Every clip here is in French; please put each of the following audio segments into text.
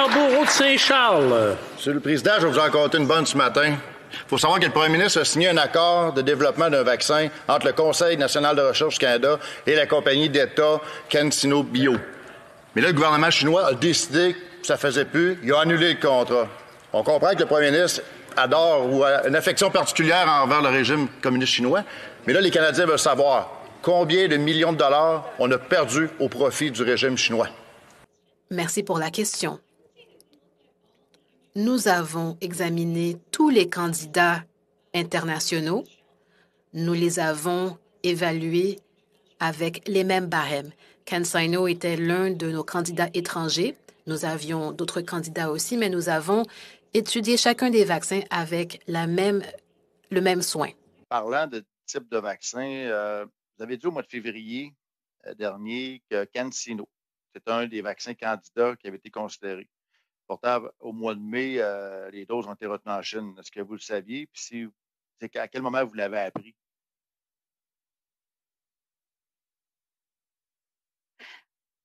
Monsieur le Président, je vais vous en compter une bonne ce matin. Il faut savoir que le premier ministre a signé un accord de développement d'un vaccin entre le Conseil national de recherche Canada et la compagnie d'État CanSino Bio. Mais là, le gouvernement chinois a décidé que ça faisait plus. Il a annulé le contrat. On comprend que le premier ministre adore ou a une affection particulière envers le régime communiste chinois. Mais là, les Canadiens veulent savoir combien de millions de dollars on a perdu au profit du régime chinois. Merci pour la question nous avons examiné tous les candidats internationaux. Nous les avons évalués avec les mêmes barèmes. CanSino était l'un de nos candidats étrangers. Nous avions d'autres candidats aussi, mais nous avons étudié chacun des vaccins avec la même, le même soin. Parlant de type de vaccin, euh, vous avez dit au mois de février euh, dernier que CanSino, c'est un des vaccins candidats qui avait été considéré au mois de mai, euh, les doses ont été retenues en Chine. Est-ce que vous le saviez? si, c'est à quel moment vous l'avez appris?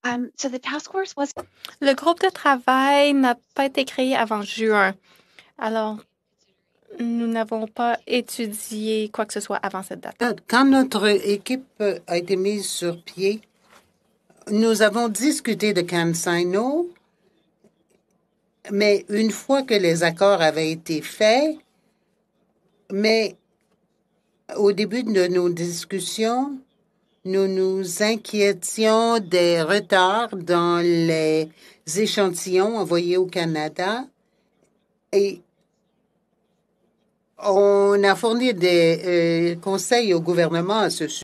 Um, le groupe de travail n'a pas été créé avant juin. Alors, nous n'avons pas étudié quoi que ce soit avant cette date. Euh, quand notre équipe euh, a été mise sur pied, nous avons discuté de CanSino mais une fois que les accords avaient été faits, mais au début de nos discussions, nous nous inquiétions des retards dans les échantillons envoyés au Canada et on a fourni des euh, conseils au gouvernement à ce sujet.